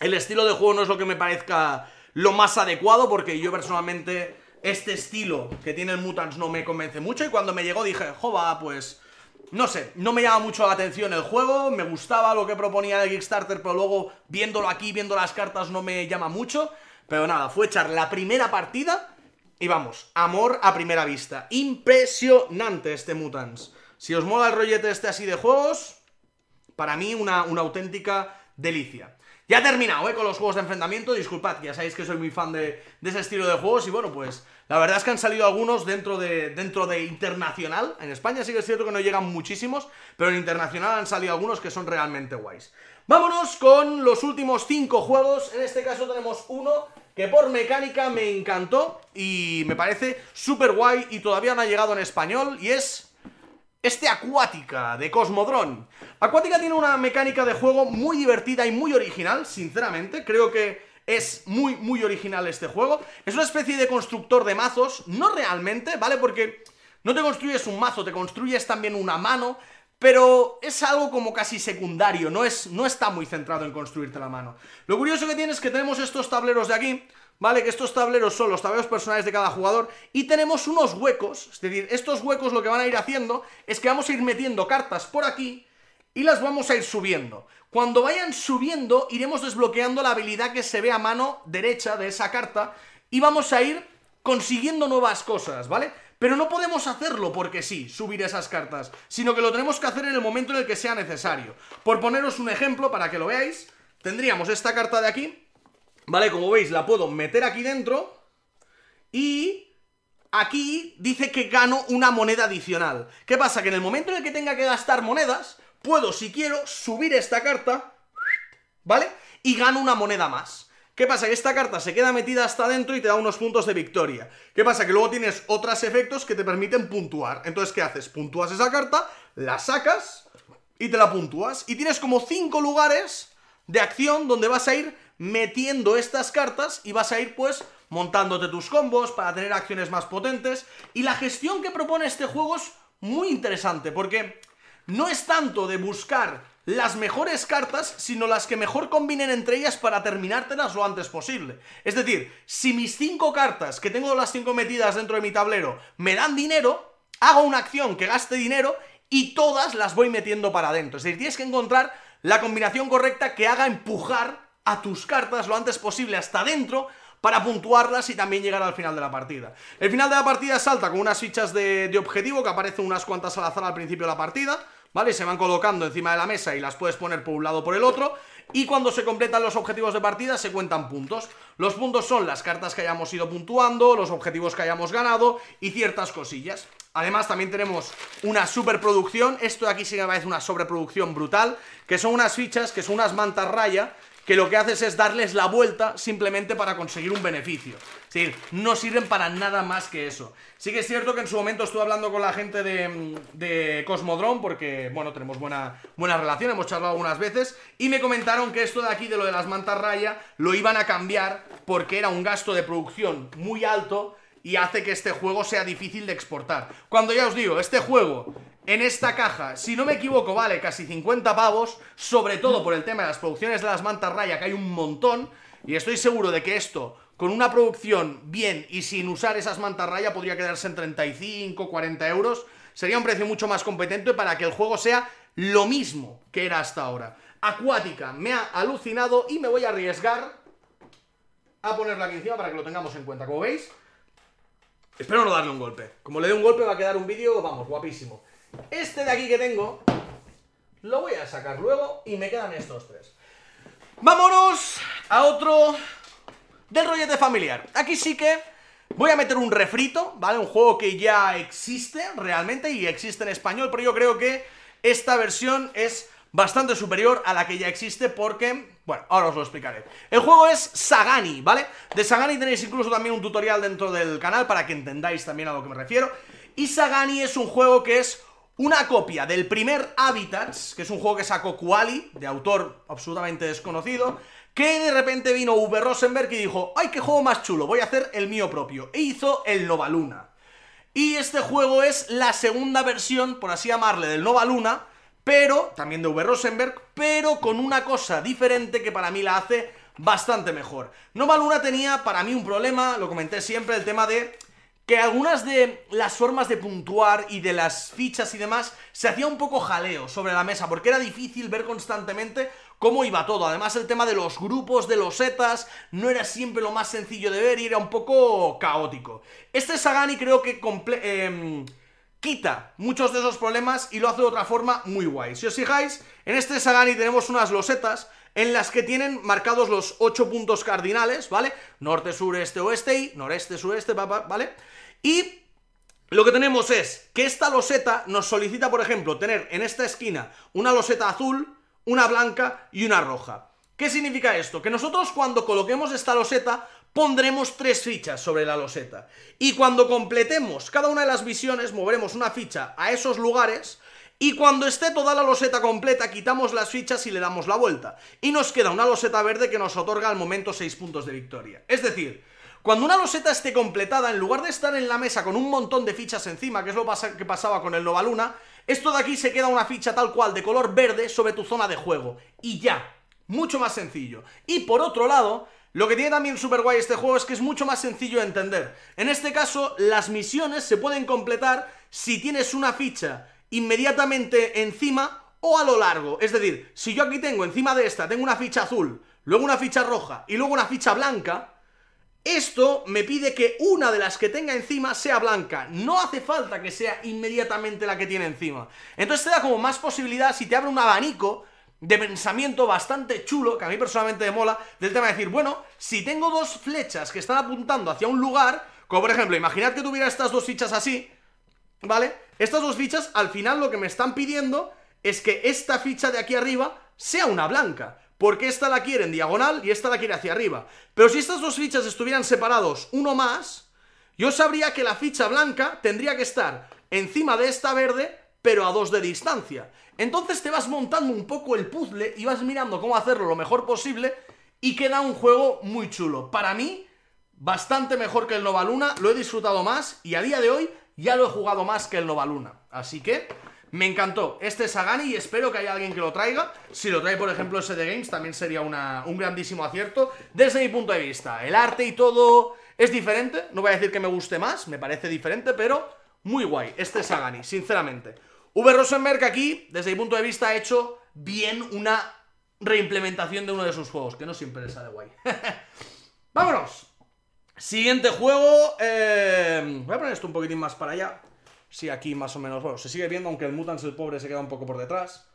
El estilo de juego no es lo que me parezca lo más adecuado porque yo personalmente este estilo que tiene el Mutants no me convence mucho y cuando me llegó dije, jova, pues... No sé, no me llama mucho la atención el juego, me gustaba lo que proponía el Kickstarter, pero luego viéndolo aquí, viendo las cartas, no me llama mucho. Pero nada, fue echar la primera partida y vamos, amor a primera vista. Impresionante este Mutants. Si os mola el rollete este así de juegos, para mí una, una auténtica delicia. Ya he terminado, ¿eh? Con los juegos de enfrentamiento, disculpad, ya sabéis que soy muy fan de, ese estilo de juegos y bueno, pues la verdad es que han salido algunos dentro de, dentro de internacional. En España sí que es cierto que no llegan muchísimos, pero en internacional han salido algunos que son realmente guays. Vámonos con los últimos cinco juegos, en este caso tenemos uno que por mecánica me encantó y me parece súper guay y todavía no ha llegado en español y es este Acuática de Cosmodrón. Acuática tiene una mecánica de juego muy divertida y muy original, sinceramente. Creo que es muy, muy original este juego. Es una especie de constructor de mazos, no realmente, ¿vale? Porque no te construyes un mazo, te construyes también una mano, pero es algo como casi secundario, no, es, no está muy centrado en construirte la mano. Lo curioso que tiene es que tenemos estos tableros de aquí, ¿vale? Que estos tableros son los tableros personales de cada jugador y tenemos unos huecos, es decir, estos huecos lo que van a ir haciendo es que vamos a ir metiendo cartas por aquí y las vamos a ir subiendo. Cuando vayan subiendo iremos desbloqueando la habilidad que se ve a mano derecha de esa carta y vamos a ir consiguiendo nuevas cosas, ¿vale? Pero no podemos hacerlo porque sí, subir esas cartas, sino que lo tenemos que hacer en el momento en el que sea necesario. Por poneros un ejemplo para que lo veáis, tendríamos esta carta de aquí, ¿Vale? Como veis, la puedo meter aquí dentro y aquí dice que gano una moneda adicional. ¿Qué pasa? Que en el momento en el que tenga que gastar monedas, puedo, si quiero, subir esta carta, ¿vale? Y gano una moneda más. ¿Qué pasa? Que esta carta se queda metida hasta dentro y te da unos puntos de victoria. ¿Qué pasa? Que luego tienes otros efectos que te permiten puntuar. Entonces, ¿qué haces? Puntúas esa carta, la sacas y te la puntúas. Y tienes como 5 lugares de acción donde vas a ir metiendo estas cartas y vas a ir pues montándote tus combos para tener acciones más potentes. Y la gestión que propone este juego es muy interesante porque no es tanto de buscar las mejores cartas, sino las que mejor combinen entre ellas para terminártelas lo antes posible. Es decir, si mis cinco cartas, que tengo las cinco metidas dentro de mi tablero, me dan dinero, hago una acción que gaste dinero y todas las voy metiendo para adentro. Es decir, tienes que encontrar la combinación correcta que haga empujar a tus cartas lo antes posible hasta dentro para puntuarlas y también llegar al final de la partida. El final de la partida salta con unas fichas de, objetivo que aparecen unas cuantas al azar al principio de la partida, ¿vale? Se van colocando encima de la mesa y las puedes poner por un lado o por el otro. Y cuando se completan los objetivos de partida se cuentan puntos. Los puntos son las cartas que hayamos ido puntuando, los objetivos que hayamos ganado y ciertas cosillas. Además también tenemos una superproducción, esto de aquí sí que me parece una sobreproducción brutal, que son unas fichas, que son unas mantas raya, que lo que haces es darles la vuelta simplemente para conseguir un beneficio. Es decir, no sirven para nada más que eso. Sí que es cierto que en su momento estuve hablando con la gente de, de Cosmodrome, porque, bueno, tenemos buena, buena relación, hemos charlado algunas veces, y me comentaron que esto de aquí, de lo de las mantas raya, lo iban a cambiar porque era un gasto de producción muy alto y hace que este juego sea difícil de exportar. Cuando ya os digo, este juego en esta caja, si no me equivoco, vale casi 50 pavos, sobre todo por el tema de las producciones de las mantas raya, que hay un montón, y estoy seguro de que esto, con una producción bien y sin usar esas mantas raya, podría quedarse en 35, 40 euros, sería un precio mucho más competente para que el juego sea lo mismo que era hasta ahora. Acuática, me ha alucinado y me voy a arriesgar a ponerla aquí encima para que lo tengamos en cuenta, como veis. Espero no darle un golpe. Como le dé un golpe va a quedar un vídeo, vamos, guapísimo. Este de aquí que tengo, lo voy a sacar luego y me quedan estos tres. Vámonos a otro del rollete familiar. Aquí sí que voy a meter un refrito, ¿vale? Un juego que ya existe realmente y existe en español, pero yo creo que esta versión es bastante superior a la que ya existe porque... Bueno, ahora os lo explicaré. El juego es Sagani, ¿vale? De Sagani tenéis incluso también un tutorial dentro del canal para que entendáis también a lo que me refiero. Y Sagani es un juego que es una copia del primer Habitats, que es un juego que sacó Quali, de autor absolutamente desconocido, que de repente vino V. Rosenberg y dijo, ¡ay, qué juego más chulo! Voy a hacer el mío propio. E hizo el Nova Luna. Y este juego es la segunda versión, por así llamarle, del Nova Luna, pero, también de V. Rosenberg, pero con una cosa diferente que para mí la hace bastante mejor. Nova Luna tenía para mí un problema, lo comenté siempre, el tema de que algunas de las formas de puntuar y de las fichas y demás se hacía un poco jaleo sobre la mesa, porque era difícil ver constantemente cómo iba todo. Además, el tema de los grupos, de los setas, no era siempre lo más sencillo de ver y era un poco caótico. Este Sagani creo que em, quita muchos de esos problemas y lo hace de otra forma muy guay. Si os fijáis, en este Sagani tenemos unas losetas en las que tienen marcados los ocho puntos cardinales, ¿vale? Norte, sur, este, oeste y noreste, sureste, ¿vale? Y lo que tenemos es que esta loseta nos solicita, por ejemplo, tener en esta esquina una loseta azul, una blanca y una roja. ¿Qué significa esto? Que nosotros cuando coloquemos esta loseta pondremos tres fichas sobre la loseta. Y cuando completemos cada una de las visiones, moveremos una ficha a esos lugares y cuando esté toda la loseta completa, quitamos las fichas y le damos la vuelta. Y nos queda una loseta verde que nos otorga al momento 6 puntos de victoria. Es decir, cuando una loseta esté completada, en lugar de estar en la mesa con un montón de fichas encima, que es lo que pasaba con el Nova Luna esto de aquí se queda una ficha tal cual de color verde sobre tu zona de juego. Y ya, mucho más sencillo. Y por otro lado, lo que tiene también super guay este juego es que es mucho más sencillo de entender. En este caso, las misiones se pueden completar si tienes una ficha inmediatamente encima o a lo largo. Es decir, si yo aquí tengo encima de esta, tengo una ficha azul, luego una ficha roja y luego una ficha blanca, esto me pide que una de las que tenga encima sea blanca. No hace falta que sea inmediatamente la que tiene encima. Entonces te da como más posibilidad, si te abre un abanico de pensamiento bastante chulo, que a mí personalmente me mola, del tema de decir, bueno, si tengo dos flechas que están apuntando hacia un lugar, como por ejemplo, imaginad que tuviera estas dos fichas así, ¿vale? Estas dos fichas, al final lo que me están pidiendo es que esta ficha de aquí arriba sea una blanca, porque esta la quiere en diagonal y esta la quiere hacia arriba. Pero si estas dos fichas estuvieran separados uno más, yo sabría que la ficha blanca tendría que estar encima de esta verde, pero a dos de distancia. Entonces te vas montando un poco el puzzle y vas mirando cómo hacerlo lo mejor posible y queda un juego muy chulo. Para mí, bastante mejor que el Nova Luna, lo he disfrutado más y a día de hoy ya lo he jugado más que el Nova Luna Así que me encantó este Sagani y espero que haya alguien que lo traiga. Si lo trae, por ejemplo, ese de Games, también sería un grandísimo acierto. Desde mi punto de vista, el arte y todo es diferente. No voy a decir que me guste más, me parece diferente, pero muy guay este Sagani, sinceramente. V. Rosenberg aquí, desde mi punto de vista, ha hecho bien una reimplementación de uno de sus juegos, que no siempre sale guay. (laughs) ¡Vámonos! Siguiente juego. Eh, voy a poner esto un poquitín más para allá. Sí, aquí más o menos. Bueno, se sigue viendo, aunque el Mutants, el pobre, se queda un poco por detrás.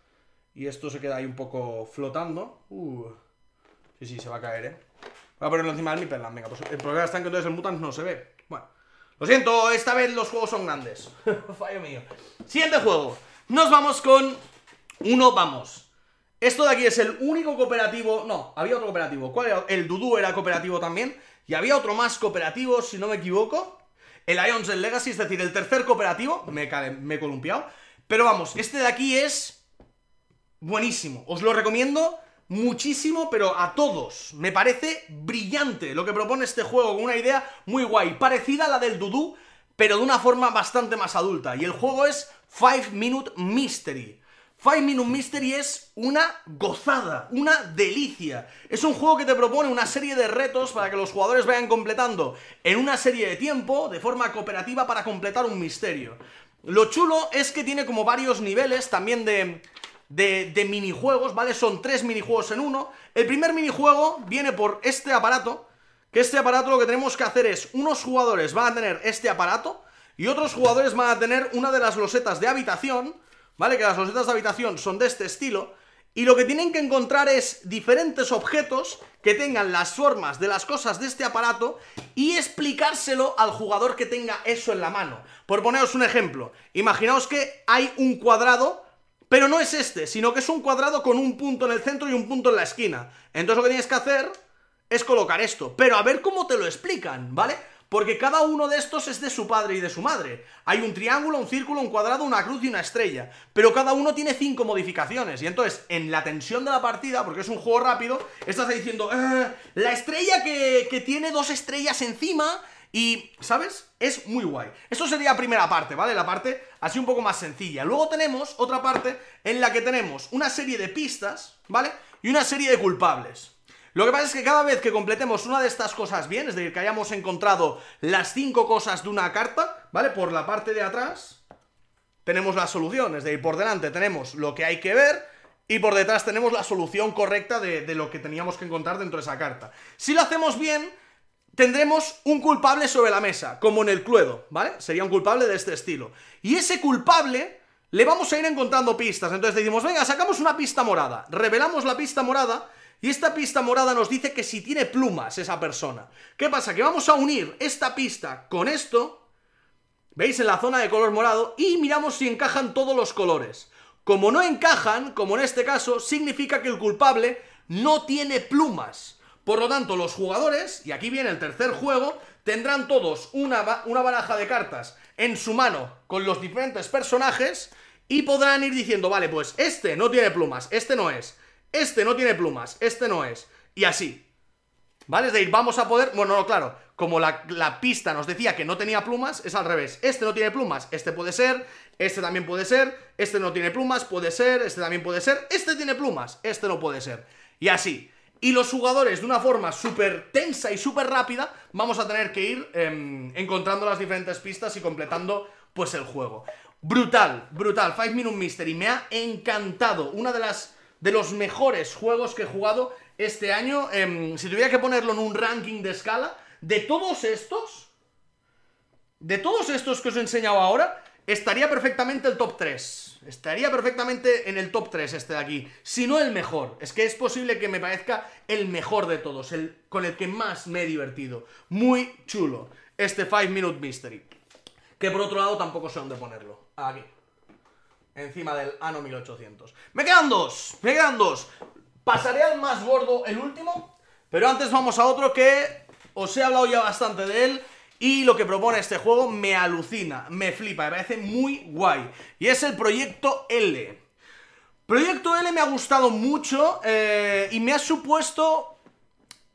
Y esto se queda ahí un poco flotando. Uh. Sí, sí, se va a caer, ¿eh? Voy a ponerlo encima del perla Venga, pues el problema está en que entonces el Mutants no se ve. Bueno. Lo siento, esta vez los juegos son grandes. (laughs) Fallo mío. Siguiente juego. Nos vamos con... Uno, vamos. Esto de aquí es el único cooperativo... No, había otro cooperativo. ¿Cuál era? El Dudu era cooperativo también. Y había otro más cooperativo, si no me equivoco. El Ions Legacy, es decir, el tercer cooperativo. Me, me he columpiado. Pero vamos, este de aquí es buenísimo. Os lo recomiendo muchísimo, pero a todos. Me parece brillante lo que propone este juego, con una idea muy guay. Parecida a la del Dudu, pero de una forma bastante más adulta. Y el juego es Five Minute Mystery. Five Minute Mystery es una gozada, una delicia. Es un juego que te propone una serie de retos para que los jugadores vayan completando en una serie de tiempo, de forma cooperativa, para completar un misterio. Lo chulo es que tiene como varios niveles también de, de, de minijuegos, ¿vale? Son tres minijuegos en uno. El primer minijuego viene por este aparato, que este aparato lo que tenemos que hacer es, unos jugadores van a tener este aparato y otros jugadores van a tener una de las losetas de habitación ¿vale? Que las losetas de habitación son de este estilo y lo que tienen que encontrar es diferentes objetos que tengan las formas de las cosas de este aparato y explicárselo al jugador que tenga eso en la mano. Por poneros un ejemplo, imaginaos que hay un cuadrado, pero no es este, sino que es un cuadrado con un punto en el centro y un punto en la esquina. Entonces lo que tienes que hacer es colocar esto, pero a ver cómo te lo explican, ¿vale? porque cada uno de estos es de su padre y de su madre. Hay un triángulo, un círculo, un cuadrado, una cruz y una estrella, pero cada uno tiene cinco modificaciones, y entonces en la tensión de la partida, porque es un juego rápido, estás diciendo, eh, la estrella que, que tiene dos estrellas encima... Y, ¿sabes? Es muy guay. Esto sería la primera parte, ¿vale? La parte así un poco más sencilla. Luego tenemos otra parte en la que tenemos una serie de pistas, ¿vale? Y una serie de culpables. Lo que pasa es que cada vez que completemos una de estas cosas bien, es decir, que hayamos encontrado las cinco cosas de una carta, ¿vale? Por la parte de atrás tenemos la solución, es decir, por delante tenemos lo que hay que ver y por detrás tenemos la solución correcta de, lo que teníamos que encontrar dentro de esa carta. Si lo hacemos bien, tendremos un culpable sobre la mesa, como en el Cluedo, ¿vale? Sería un culpable de este estilo. Y ese culpable le vamos a ir encontrando pistas. Entonces decimos, venga, sacamos una pista morada, revelamos la pista morada y esta pista morada nos dice que si tiene plumas esa persona. ¿Qué pasa? Que vamos a unir esta pista con esto, veis en la zona de color morado, y miramos si encajan todos los colores. Como no encajan, como en este caso, significa que el culpable no tiene plumas. Por lo tanto, los jugadores, y aquí viene el tercer juego, tendrán todos una, una baraja de cartas en su mano con los diferentes personajes y podrán ir diciendo, vale, pues este no tiene plumas, este no es, este no tiene plumas, este no es. Y así. ¿Vale? Es decir, vamos a poder... Bueno, no, claro. Como la, pista nos decía que no tenía plumas, es al revés. Este no tiene plumas, este puede ser, este también puede ser, este no tiene plumas, puede ser, este también puede ser, este tiene plumas, este no puede ser. Y así. Y los jugadores, de una forma súper tensa y súper rápida, vamos a tener que ir em, encontrando las diferentes pistas y completando, pues, el juego. Brutal, brutal. Five Minute Mystery. Me ha encantado. Una de las de los mejores juegos que he jugado este año. Em, si tuviera que ponerlo en un ranking de escala, de todos estos, de todos estos que os he enseñado ahora, estaría perfectamente el top 3. Estaría perfectamente en el top 3 este de aquí. Si no el mejor. Es que es posible que me parezca el mejor de todos. El, con el que más me he divertido. Muy chulo. Este 5 Minute Mystery. Que por otro lado tampoco sé dónde ponerlo. Aquí encima del Ano 1800. Me quedan dos, me quedan dos. Pasaré al más gordo, el último, pero antes vamos a otro que os he hablado ya bastante de él y lo que propone este juego me alucina, me flipa, me parece muy guay. Y es el Proyecto L. Proyecto L me ha gustado mucho eh, y me ha supuesto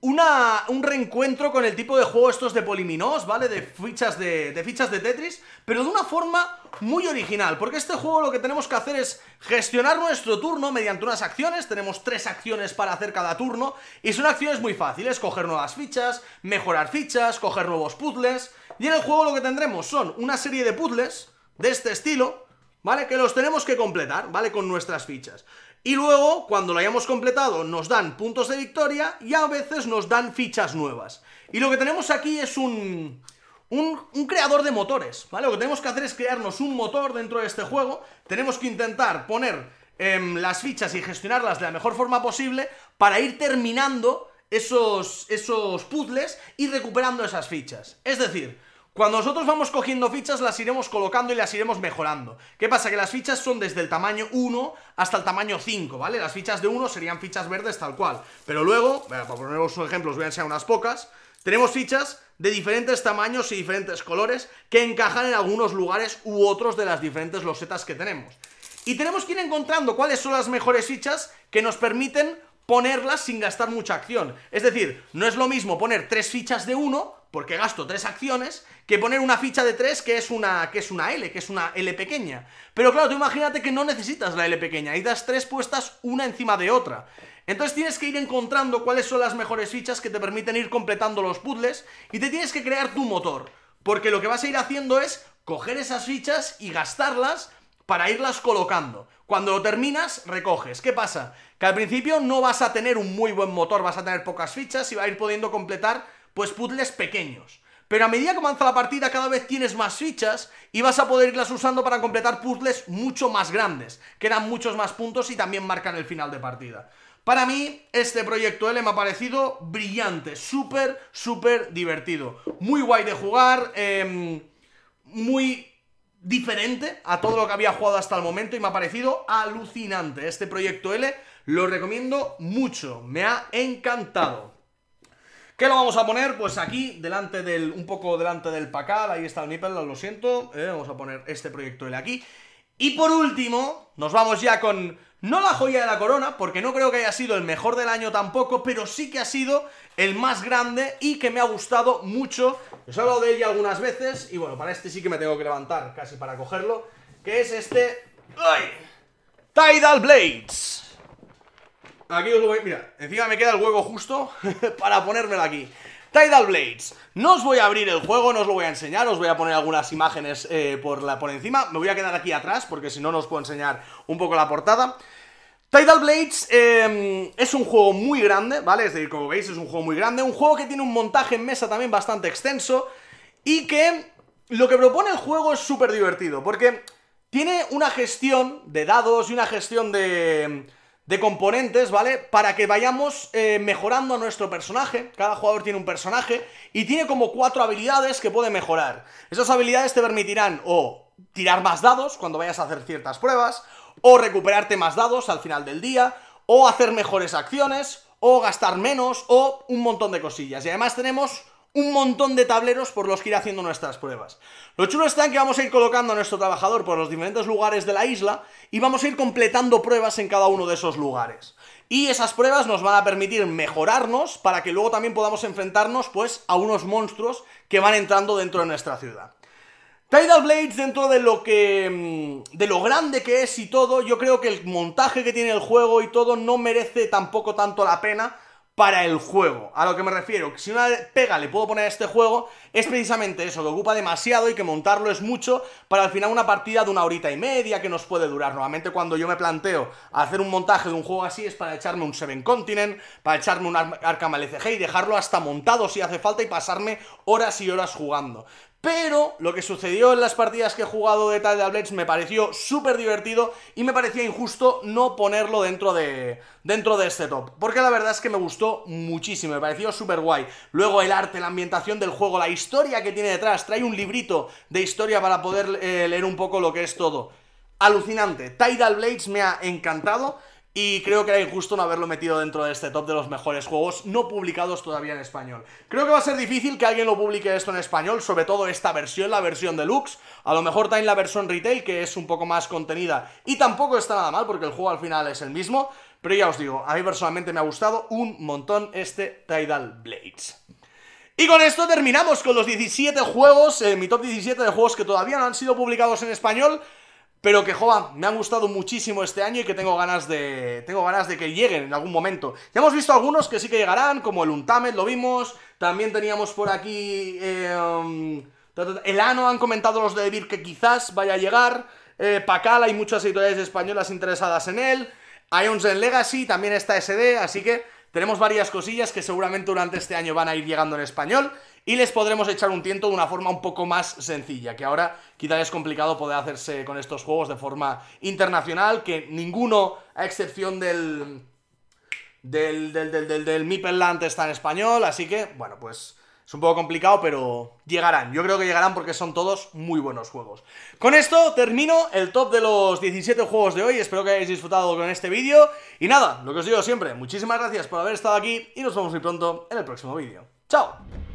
un reencuentro con el tipo de juego estos de poliminos, ¿vale? De fichas de, de fichas de Tetris, pero de una forma muy original, porque este juego lo que tenemos que hacer es gestionar nuestro turno mediante unas acciones, tenemos tres acciones para hacer cada turno, y son acciones muy fáciles, coger nuevas fichas, mejorar fichas, coger nuevos puzzles, y en el juego lo que tendremos son una serie de puzzles de este estilo, ¿vale? Que los tenemos que completar, ¿vale? Con nuestras fichas. Y luego, cuando lo hayamos completado, nos dan puntos de victoria y a veces nos dan fichas nuevas. Y lo que tenemos aquí es un, un, creador de motores, ¿vale? Lo que tenemos que hacer es crearnos un motor dentro de este juego. Tenemos que intentar poner em, las fichas y gestionarlas de la mejor forma posible para ir terminando esos, esos puzzles y recuperando esas fichas. Es decir, cuando nosotros vamos cogiendo fichas las iremos colocando y las iremos mejorando. ¿Qué pasa? Que las fichas son desde el tamaño 1 hasta el tamaño 5, ¿vale? Las fichas de 1 serían fichas verdes tal cual. Pero luego, eh, para poneros un ejemplos, os voy a enseñar unas pocas. Tenemos fichas de diferentes tamaños y diferentes colores que encajan en algunos lugares u otros de las diferentes losetas que tenemos. Y tenemos que ir encontrando cuáles son las mejores fichas que nos permiten ponerlas sin gastar mucha acción. Es decir, no es lo mismo poner tres fichas de uno porque gasto tres acciones, que poner una ficha de tres que es una, que es una L, que es una L pequeña. Pero claro, tú imagínate que no necesitas la L pequeña, y das tres puestas una encima de otra. Entonces tienes que ir encontrando cuáles son las mejores fichas que te permiten ir completando los puzzles y te tienes que crear tu motor. Porque lo que vas a ir haciendo es coger esas fichas y gastarlas para irlas colocando. Cuando lo terminas, recoges. ¿Qué pasa? Que al principio no vas a tener un muy buen motor, vas a tener pocas fichas y vas a ir pudiendo completar pues puzzles pequeños. Pero a medida que avanza la partida cada vez tienes más fichas y vas a poder irlas usando para completar puzzles mucho más grandes, que dan muchos más puntos y también marcan el final de partida. Para mí, este proyecto L me ha parecido brillante, súper, súper divertido. Muy guay de jugar, em, muy diferente a todo lo que había jugado hasta el momento y me ha parecido alucinante. Este proyecto L lo recomiendo mucho, me ha encantado. ¿Qué lo vamos a poner? Pues aquí, delante del, un poco delante del Pacal, ahí está el Nipple, lo siento. Eh, vamos a poner este proyecto L aquí. Y por último, nos vamos ya con, no la joya de la corona, porque no creo que haya sido el mejor del año tampoco, pero sí que ha sido el más grande y que me ha gustado mucho. Os he hablado de ella algunas veces, y bueno, para este sí que me tengo que levantar casi para cogerlo, que es este... ¡Ay! Tidal Blades. Aquí os lo voy... Mira, encima me queda el juego justo (laughs) para ponérmelo aquí. Tidal Blades. No os voy a abrir el juego, no os lo voy a enseñar, os voy a poner algunas imágenes eh, por, la, por encima. Me voy a quedar aquí atrás porque si no, no os puedo enseñar un poco la portada. Tidal Blades eh, es un juego muy grande, ¿vale? Es decir, como veis, es un juego muy grande. Un juego que tiene un montaje en mesa también bastante extenso y que lo que propone el juego es súper divertido porque tiene una gestión de dados y una gestión de de componentes, ¿vale? Para que vayamos eh, mejorando a nuestro personaje. Cada jugador tiene un personaje y tiene como cuatro habilidades que puede mejorar. Esas habilidades te permitirán o tirar más dados cuando vayas a hacer ciertas pruebas, o recuperarte más dados al final del día, o hacer mejores acciones, o gastar menos, o un montón de cosillas. Y además tenemos un montón de tableros por los que ir haciendo nuestras pruebas. Lo chulo está en que vamos a ir colocando a nuestro trabajador por los diferentes lugares de la isla y vamos a ir completando pruebas en cada uno de esos lugares. Y esas pruebas nos van a permitir mejorarnos para que luego también podamos enfrentarnos pues a unos monstruos que van entrando dentro de nuestra ciudad. Tidal Blades, dentro de lo que. Mm, de lo grande que es y todo, yo creo que el montaje que tiene el juego y todo no merece tampoco tanto la pena para el juego. A lo que me refiero, si una pega le puedo poner a este juego, es precisamente eso, que ocupa demasiado y que montarlo es mucho para al final una partida de una horita y media que nos puede durar. Normalmente cuando yo me planteo hacer un montaje de un juego así es para echarme un Seven Continent, para echarme un Arca Arkham LCG y dejarlo hasta montado si hace falta y pasarme horas y horas jugando. Pero lo que sucedió en las partidas que he jugado de Tidal Blades me pareció súper divertido y me parecía injusto no ponerlo dentro de, dentro de este top. Porque la verdad es que me gustó muchísimo, me pareció súper guay. Luego el arte, la ambientación del juego, la historia que tiene detrás. Trae un librito de historia para poder eh, leer un poco lo que es todo. Alucinante. Tidal Blades me ha encantado. Y creo que era injusto no haberlo metido dentro de este top de los mejores juegos no publicados todavía en español. Creo que va a ser difícil que alguien lo publique esto en español, sobre todo esta versión, la versión deluxe. A lo mejor también la versión retail, que es un poco más contenida. Y tampoco está nada mal, porque el juego al final es el mismo. Pero ya os digo, a mí personalmente me ha gustado un montón este Tidal Blades. Y con esto terminamos con los 17 juegos, eh, mi top 17 de juegos que todavía no han sido publicados en español pero que joa, me han gustado muchísimo este año y que tengo ganas de tengo ganas de que lleguen en algún momento. Ya hemos visto algunos que sí que llegarán, como el Untamed, lo vimos, también teníamos por aquí em, el Ano, han comentado los de Debir que quizás vaya a llegar, eh, Pacal, hay muchas editoriales españolas interesadas en él, Ions en Legacy, también está SD, así que tenemos varias cosillas que seguramente durante este año van a ir llegando en español y les podremos echar un tiento de una forma un poco más sencilla, que ahora quizá es complicado poder hacerse con estos juegos de forma internacional, que ninguno, a excepción del... Del, del, del, del, está en español, así que, bueno, pues es un poco complicado, pero llegarán. Yo creo que llegarán porque son todos muy buenos juegos. Con esto termino el top de los 17 juegos de hoy. Espero que hayáis disfrutado con este vídeo. Y nada, lo que os digo siempre, muchísimas gracias por haber estado aquí y nos vemos muy pronto en el próximo vídeo. ¡Chao!